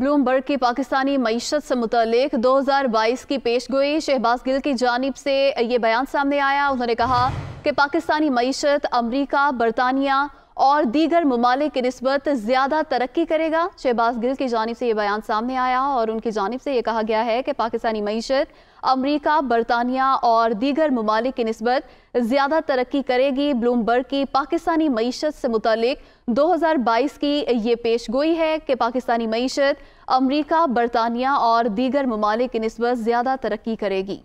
Bloomberg की पाकिस्तानी मीशत से मुतलिक 2022 की पेश गोई शहबाज गिल की जानब से ये बयान सामने आया उन्होंने कहा कि पाकिस्तानी मीशत अमरीका बरतानिया और दीगर ममालिक नस्बत ज़्यादा तरक्की करेगा शहबाज गिल की जानब से ये बयान सामने आया और उनकी जानब से ये कहा गया है कि पाकिस्तानी मीशत अमरीका बरतानिया और दीगर ममालिक की नस्बत ज़्यादा तरक्की करेगी ब्लूमबर्ग की पाकिस्तानी मीशत से मुतल 2022 की ये पेश गोई है कि पाकिस्तानी मीशत अमरीका बरतानिया और दीगर ममालिक की नस्बत ज़्यादा तरक्की करेगी